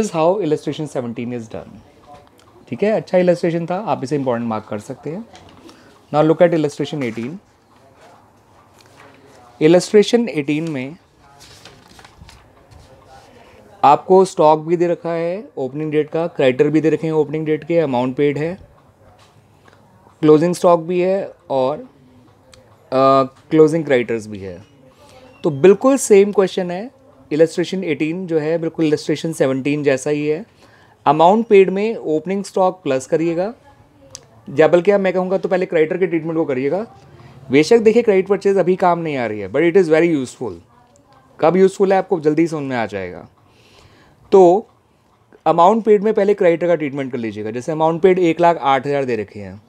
is how illustration seventeen is done ठीक है अच्छा इलेस्ट्रेशन था आप इसे इंपॉर्टेंट मार्क कर सकते हैं now look at illustration eighteen illustration eighteen में आपको स्टॉक भी दे रखा है ओपनिंग डेट का क्राइटर भी दे रखे हैं ओपनिंग डेट के अमाउंट पेड है क्लोजिंग स्टॉक भी है और क्लोजिंग uh, क्राइटर्स भी है तो बिल्कुल सेम क्वेश्चन है इलस्ट्रेशन 18 जो है बिल्कुल इलेस्ट्रेशन 17 जैसा ही है अमाउंट पेड में ओपनिंग स्टॉक प्लस करिएगा या बल्कि अब मैं कहूँगा तो पहले क्रेडिटर के ट्रीटमेंट को करिएगा बेशक देखिए क्रेडिट परचेज अभी काम नहीं आ रही है but it is very useful कब यूज़फुल है आपको जल्दी समझ में आ जाएगा तो अमाउंट पेड में पहले क्रेडिटर का ट्रीटमेंट कर लीजिएगा जैसे अमाउंट पेड एक लाख आठ हज़ार दे रखे हैं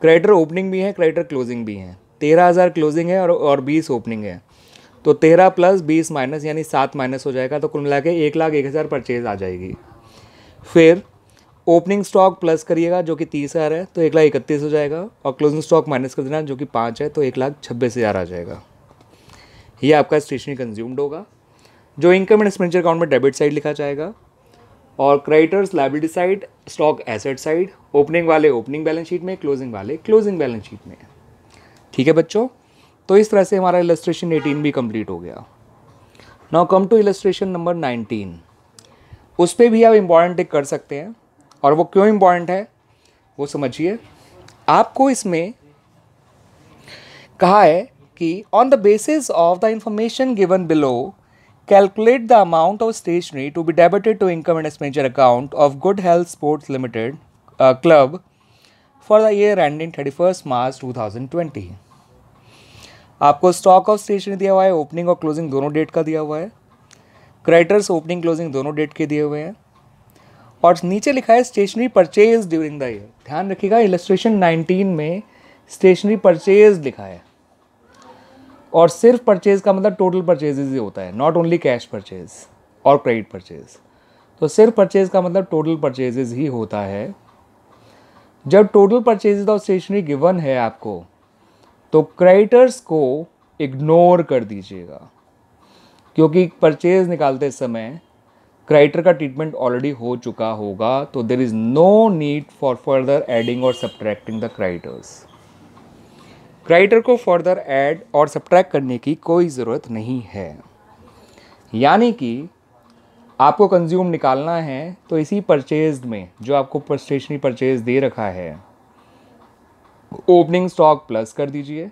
क्रेडिटर ओपनिंग भी है क्रेडिटर क्लोजिंग भी हैं तेरह हज़ार क्लोजिंग है और और बीस ओपनिंग है तो तेरह प्लस बीस माइनस यानी सात माइनस हो जाएगा तो कुल मिला के एक लाख एक हज़ार परचेज आ जाएगी फिर ओपनिंग स्टॉक प्लस करिएगा जो कि तीस हज़ार है तो एक लाख इकतीस हो जाएगा और क्लोजिंग स्टॉक माइनस कर देना जो कि पाँच है तो एक लाख छब्बीस हज़ार आ जाएगा ये आपका स्टेशनरी कंज्यूम्ड होगा जो इनकम एंड एक्सपेंडिचर अकाउंट में डेबिट साइड लिखा जाएगा और creditors liability side stock asset side opening वाले ओपनिंग बैलेंस शीट में क्लोजिंग वाले क्लोजिंग बैलेंस शीट में ठीक है बच्चों तो इस तरह से हमारा इलस्ट्रेशन 18 भी कंप्लीट हो गया now come to illustration number 19 उस पर भी आप इम्पॉर्टेंट टिक कर सकते हैं और वो क्यों इम्पॉर्टेंट है वो समझिए आपको इसमें कहा है कि on the basis of the information given below calculate the amount of stationery to be debited to income and expenditure account of good health sports limited club for the year ending thirty first March two thousand twenty आपको stock of stationery दिया हुआ है opening और closing दोनों date का दिया हुआ है क्रेडिटर्स ओपनिंग क्लोजिंग दोनों डेट के दिए हुए हैं और नीचे लिखा है stationery purchase during the year ध्यान रखिएगा इलेस्ट्रेशन 19 में स्टेशनरी परचेज लिखा है और सिर्फ परचेज का मतलब टोटल परचेजेज ही होता है नॉट ओनली कैश परचेज और क्रेडिट परचेज तो सिर्फ परचेज का मतलब टोटल परचेजेज ही होता है जब total purchases of stationery given है आपको तो क्रेडिटर्स को इग्नोर कर दीजिएगा क्योंकि परचेज निकालते समय क्राइटर का ट्रीटमेंट ऑलरेडी हो चुका होगा तो there is no need for further adding और सब्ट्रैक्टिंग द क्राइटर्स क्राइटर को फर्दर ऐड और सब्ट्रैक्ट करने की कोई ज़रूरत नहीं है यानी कि आपको कंज्यूम निकालना है तो इसी परचेज में जो आपको स्टेशनरी परचेज दे रखा है ओपनिंग स्टॉक प्लस कर दीजिए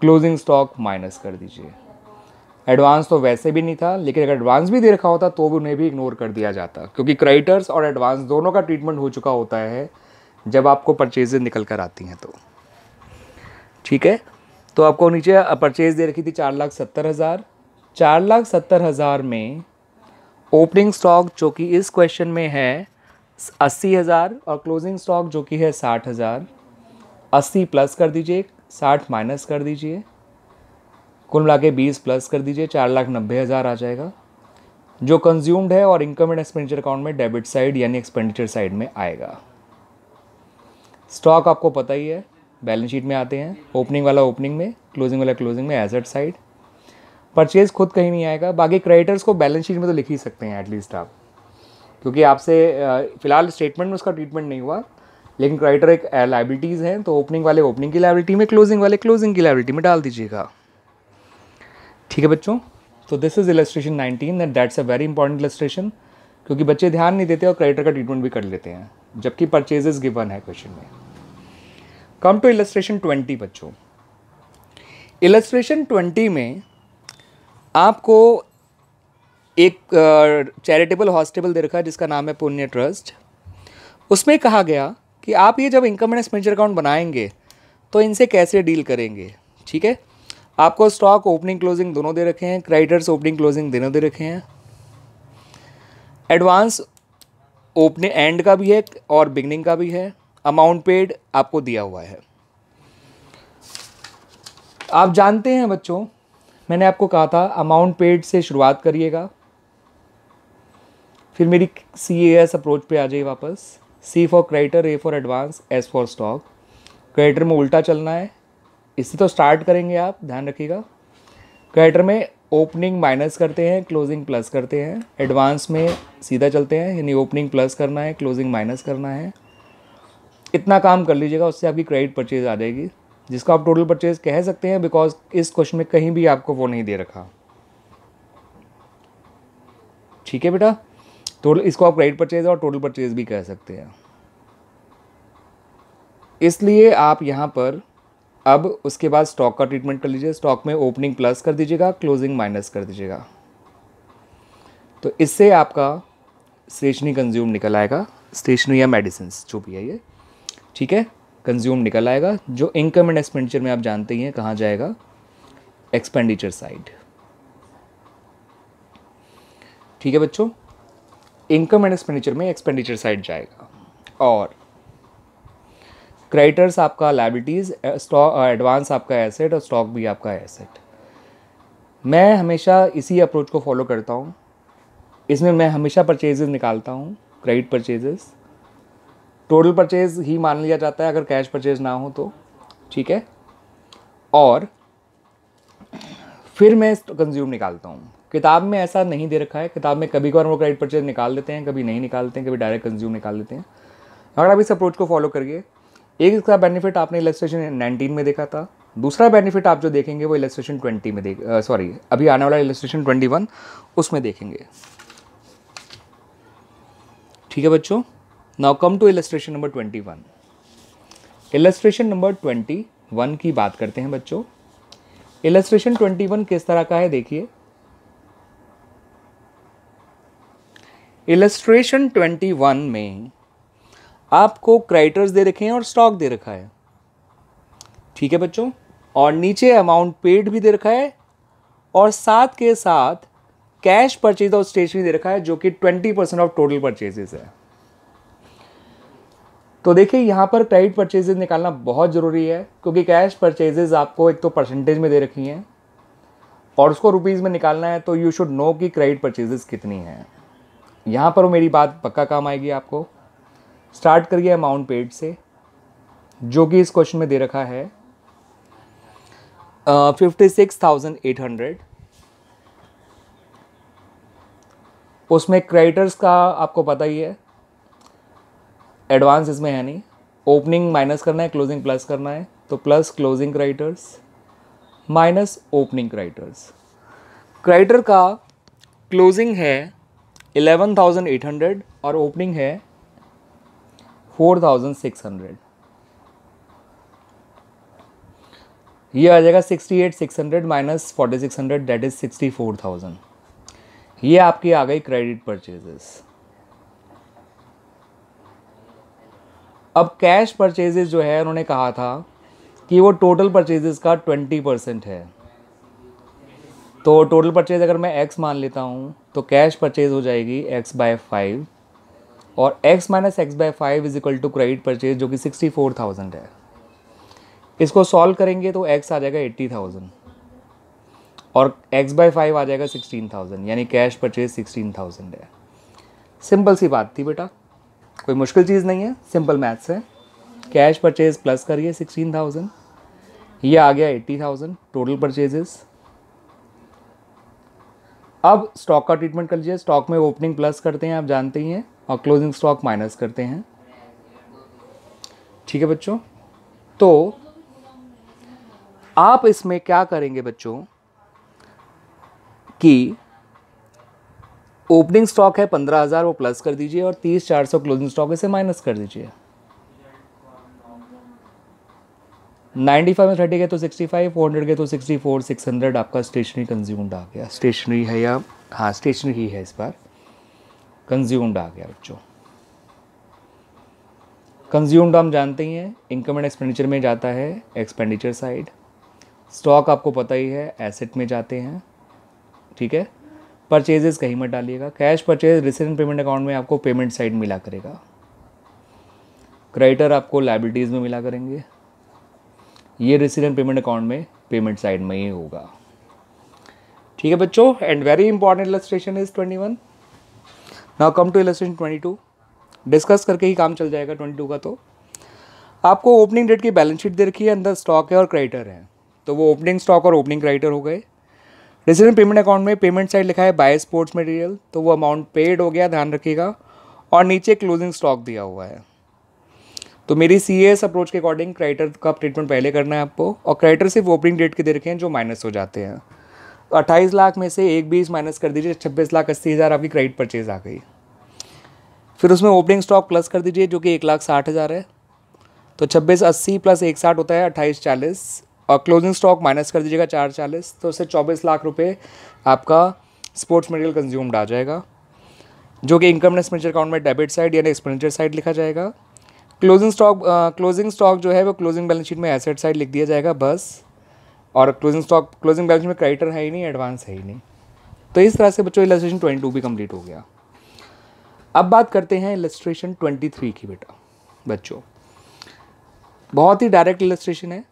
क्लोजिंग स्टॉक माइनस कर दीजिए एडवांस तो वैसे भी नहीं था लेकिन अगर एडवांस भी दे रखा होता तो भी उन्हें भी इग्नोर कर दिया जाता क्योंकि क्रेडिटर्स और एडवांस दोनों का ट्रीटमेंट हो चुका होता है जब आपको परचेजेज निकल कर आती हैं तो ठीक है तो आपको नीचे परचेज दे रखी थी चार लाख सत्तर हज़ार चार लाख सत्तर हज़ार में ओपनिंग स्टॉक जो कि इस क्वेश्चन में है अस्सी हज़ार और क्लोजिंग स्टॉक जो कि है साठ हज़ार अस्सी प्लस कर दीजिए साठ माइनस कर दीजिए कुल मिला के बीस प्लस कर दीजिए चार लाख नब्बे हज़ार आ जाएगा जो कंज्यूम्ड है और इनकम एंड एक्सपेंडिचर अकाउंट में डेबिट साइड यानी एक्सपेंडिचर साइड में आएगा स्टॉक आपको पता ही है बैलेंस शीट में आते हैं ओपनिंग वाला ओपनिंग में क्लोजिंग वाला क्लोजिंग में एजेट साइड परचेज खुद कहीं नहीं आएगा बाकी क्रेडिटर्स को बैलेंस शीट में तो लिख ही सकते हैं एटलीस्ट आप क्योंकि आपसे फ़िलहाल स्टेटमेंट में उसका ट्रीटमेंट नहीं हुआ लेकिन क्राइटर एक लाइबिलिटीज़ हैं तो ओपनिंग वाले ओपनिंग की लाइबिलिटी में क्लोजिंग वाले क्लोजिंग की लाइबिलिटी में डाल दीजिएगा ठीक है बच्चों तो this is illustration nineteen and that's a very important illustration क्योंकि बच्चे ध्यान नहीं देते और क्राइटर का ट्रीटमेंट भी कर लेते हैं जबकि परचेज गिवन है क्वेश्चन में कम टू इलेट्रेशन ट्वेंटी बच्चों इलेस्ट्रेशन ट्वेंटी में आपको एक चैरिटेबल हॉस्टेबल दे रखा है जिसका नाम है पुण्य ट्रस्ट उसमें कहा गया कि आप ये जब इनकम एंड एक्सपेंडिचर अकाउंट बनाएंगे तो इनसे कैसे डील करेंगे ठीक है आपको स्टॉक ओपनिंग क्लोजिंग दोनों दे रखे हैं क्रेडिटर्स ओपनिंग क्लोजिंग दोनों दे रखे हैं एडवांस ओपनिंग एंड का भी है और बिगनिंग का भी है अमाउंट पेड आपको दिया हुआ है आप जानते हैं बच्चों मैंने आपको कहा था अमाउंट पेड से शुरुआत करिएगा फिर मेरी सी ए एस अप्रोच पे आ जाइए वापस C for creditor A for advance S for stock creditor में उल्टा चलना है इससे तो स्टार्ट करेंगे आप ध्यान रखिएगा क्राइटर में ओपनिंग माइनस करते हैं क्लोजिंग प्लस करते हैं एडवांस में सीधा चलते हैं यानी ओपनिंग प्लस करना है क्लोजिंग माइनस करना है इतना काम कर लीजिएगा उससे आपकी क्रेडिट परचेज आ जाएगी जिसको आप टोटल परचेज कह सकते हैं बिकॉज इस क्वेश्चन में कहीं भी आपको वो नहीं दे रखा ठीक है बेटा टोटल इसको आप क्रेडिट परचेज और टोटल परचेज भी कह सकते हैं इसलिए आप यहाँ पर अब उसके बाद स्टॉक का ट्रीटमेंट कर लीजिए स्टॉक में ओपनिंग प्लस कर दीजिएगा क्लोजिंग माइनस कर दीजिएगा तो इससे आपका स्टेशनरी कंज्यूम निकल आएगा स्टेशनरी या मेडिसिन जो भी है ये ठीक है कंज्यूम निकल आएगा जो इनकम एंड एक्सपेंडिचर में आप जानते ही हैं कहाँ जाएगा एक्सपेंडिचर साइड ठीक है बच्चों इनकम एंड एक्सपेंडिचर में एक्सपेंडिचर साइड जाएगा और क्रेडिटर्स आपका लाइबिलिटीज़ स्टॉक एडवांस आपका एसेट और स्टॉक भी आपका एसेट मैं हमेशा इसी अप्रोच को फॉलो करता हूँ इसमें मैं हमेशा परचेजेज निकालता हूँ क्रेडिट परचेजेस टोटल परचेज ही मान लिया जाता है अगर कैश परचेज ना हो तो ठीक है और फिर मैं कंज्यूम निकालता हूँ किताब में ऐसा नहीं दे रखा है किताब में कभी कभार वो क्रेडिट परचेज निकाल देते हैं कभी नहीं निकालते हैं कभी डायरेक्ट कंज्यूम निकाल देते हैं अगर आप इस अप्रोच को फॉलो करिए एक इसका बेनिफिट आपने इलेस्ट्रेशन नाइनटीन में देखा था दूसरा बेनिफिट आप जो देखेंगे वो इलेस्ट्रेशन ट्वेंटी में देख सॉरी अभी आने वाला इलेस्ट्रेशन ट्वेंटी वन उसमें देखेंगे ठीक है बच्चों now come to illustration number twenty one illustration number twenty one की बात करते हैं बच्चों इलेस्ट्रेशन ट्वेंटी वन किस तरह का है देखिए इलस्ट्रेशन 21 में आपको क्रेडिटर्स दे रखे हैं और स्टॉक दे रखा है ठीक है बच्चों और नीचे अमाउंट पेड भी दे रखा है और साथ के साथ कैश परचेज स्टेज स्टेशनरी दे रखा है जो कि twenty percent of total purchases है तो देखिए यहाँ पर क्रेडिट परचेजेज निकालना बहुत ज़रूरी है क्योंकि कैश परचेजेज आपको एक तो परसेंटेज में दे रखी हैं और उसको रुपीज़ में निकालना है तो यू शुड नो कि क्रेडिट परचेजेज कितनी हैं यहाँ पर मेरी बात पक्का काम आएगी आपको स्टार्ट करिए अमाउंट पेड से जो कि इस क्वेश्चन में दे रखा है fifty six thousand eight hundred उसमें क्रेडिटर्स का आपको पता ही है एडवांस इसमें है नहीं ओपनिंग माइनस करना है क्लोजिंग प्लस करना है तो plus closing creditors minus opening creditors creditor का क्लोजिंग है इलेवन थाउजेंड एट हंड्रेड और ओपनिंग है फोर थाउजेंड सिक्स हंड्रेड ये आ जाएगा sixty eight six hundred minus forty six hundred that is sixty four thousand ये आपकी आ गई क्रेडिट परचेजेस अब कैश परचेजेस जो है उन्होंने कहा था कि वो टोटल परचेजेस का ट्वेंटी परसेंट है तो टोटल परचेज अगर मैं एक्स मान लेता हूँ तो कैश परचेज हो जाएगी एक्स बाय फाइव और X minus X by five is equal to credit purchase जो कि सिक्सटी फोर थाउजेंड है इसको सॉल्व करेंगे तो एक्स आ जाएगा एट्टी थाउजेंड और एक्स बाय फाइव आ जाएगा सिक्सटीन थाउजेंड यानी कैश परचेज सिक्सटीन थाउजेंड है सिंपल सी बात थी बेटा कोई मुश्किल चीज़ नहीं है सिंपल मैथ्स है कैश परचेज प्लस करिए सिक्सटीन थाउजेंड ये आ गया एट्टी थाउजेंड टोटल परचेजेस अब स्टॉक का ट्रीटमेंट कर लीजिए स्टॉक में ओपनिंग प्लस करते हैं आप जानते ही हैं और क्लोजिंग स्टॉक माइनस करते हैं ठीक है बच्चों तो आप इसमें क्या करेंगे बच्चों कि ओपनिंग स्टॉक है पंद्रह हज़ार वो प्लस कर दीजिए और तीस चार सौ क्लोजिंग स्टॉक इसे माइनस कर दीजिए नाइन्टी फाइव में थर्टी गए तो सिक्सटी फाइव फोर हंड्रेड गए तो सिक्सटी फोर सिक्स हंड्रेड आपका स्टेशनरी कंज्यूम्ड आ गया स्टेशनरी है या हाँ स्टेशनरी ही है इस बार कंज्यूम्ड आ गया बच्चों कंज्यूम्ड हम जानते ही हैं इनकम एंड एक्सपेंडिचर में जाता है एक्सपेंडिचर साइड स्टॉक आपको पता ही है एसेट में जाते हैं ठीक है परचेजेस कहीं मत डालिएगा cash purchase recent payment account में आपको पेमेंट साइड मिला करेगा क्रेडिटर आपको लाइबिलिटीज़ में मिला करेंगे ये रेसिडेंट पेमेंट अकाउंट में पेमेंट साइड में ही होगा ठीक है बच्चों and very important illustration is twenty one now come to illustration twenty two discuss करके ही काम चल जाएगा ट्वेंटी टू का तो आपको ओपनिंग डेट की बैलेंस शीट दे रखी है अंदर स्टॉक है और क्राइटर है तो वो ओपनिंग स्टॉक और ओपनिंग क्राइटर हो गए रेसिडेंट पेमेंट अकाउंट में पेमेंट साइड लिखा है बाय स्पोर्ट्स मटेरियल तो वो अमाउंट पेड हो गया ध्यान रखिएगा और नीचे क्लोजिंग स्टॉक दिया हुआ है तो मेरी सी एस अप्रोच के अकॉर्डिंग क्राइटर का ट्रीटमेंट पहले करना है आपको और क्राइटर सिर्फ ओपनिंग डेट के दे रखे हैं जो माइनस हो जाते हैं तो अट्ठाईस लाख में से एक बीस माइनस कर दीजिए छब्बीस लाख अस्सी हज़ार आपकी क्रेडिट परचेज आ गई फिर उसमें ओपनिंग स्टॉक प्लस कर दीजिए जो कि एक लाख साठ हज़ार है तो छब्बीस अस्सी प्लस एक साठ होता है अट्ठाईस चालीस और क्लोजिंग स्टॉक माइनस कर दीजिएगा चार चालीस तो उससे चौबीस लाख रुपये आपका स्पोर्ट्स मटेरियल कंज्यूम्ड आ जाएगा जो कि इनकम एक्सपेंडिचर अकाउंट में डेबिट साइड यानी एक्सपेंडिचर साइड लिखा जाएगा क्लोजिंग स्टॉक क्लोजिंग स्टॉक जो है वो क्लोजिंग बैलेंस शीट में एसेट साइड लिख दिया जाएगा बस और क्लोजिंग स्टॉक क्लोजिंग बैलेंस में क्रेडिटर है ही नहीं एडवांस है ही नहीं तो इस तरह से बच्चों इलेस्ट्रेशन ट्वेंटी टू भी कम्प्लीट हो गया अब बात करते हैं इलस्ट्रेशन ट्वेंटी थ्री की बेटा बच्चों बहुत ही डायरेक्ट इलस्ट्रेशन है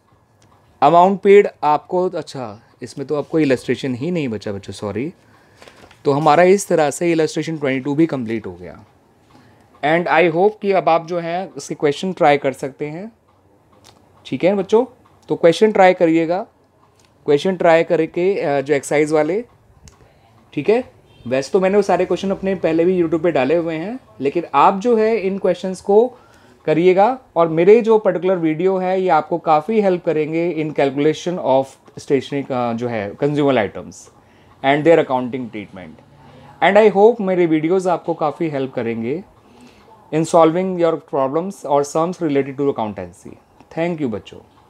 अमाउंट पेड आपको अच्छा इसमें तो आपको इलस्ट्रेशन ही नहीं बचा बच्चों सॉरी तो हमारा इस तरह से इलस्ट्रेशन ट्वेंटी टू भी कम्प्लीट हो गया एंड आई होप कि अब आप जो हैं उसके क्वेश्चन ट्राई कर सकते हैं ठीक है बच्चों तो क्वेश्चन ट्राई करिएगा क्वेश्चन ट्राई करके जो एक्सरसाइज वाले ठीक है वैसे तो मैंने वो सारे क्वेश्चन अपने पहले भी यूट्यूब पे डाले हुए हैं लेकिन आप जो है इन क्वेश्चंस को करिएगा और मेरे जो पर्टिकुलर वीडियो है ये आपको काफ़ी हेल्प करेंगे इन कैलकुलेशन ऑफ स्टेशनरी जो है consumer items and their accounting treatment and I hope मेरे वीडियोज़ आपको काफ़ी हेल्प करेंगे in solving your problems or sums related to accountancy thank you bachcho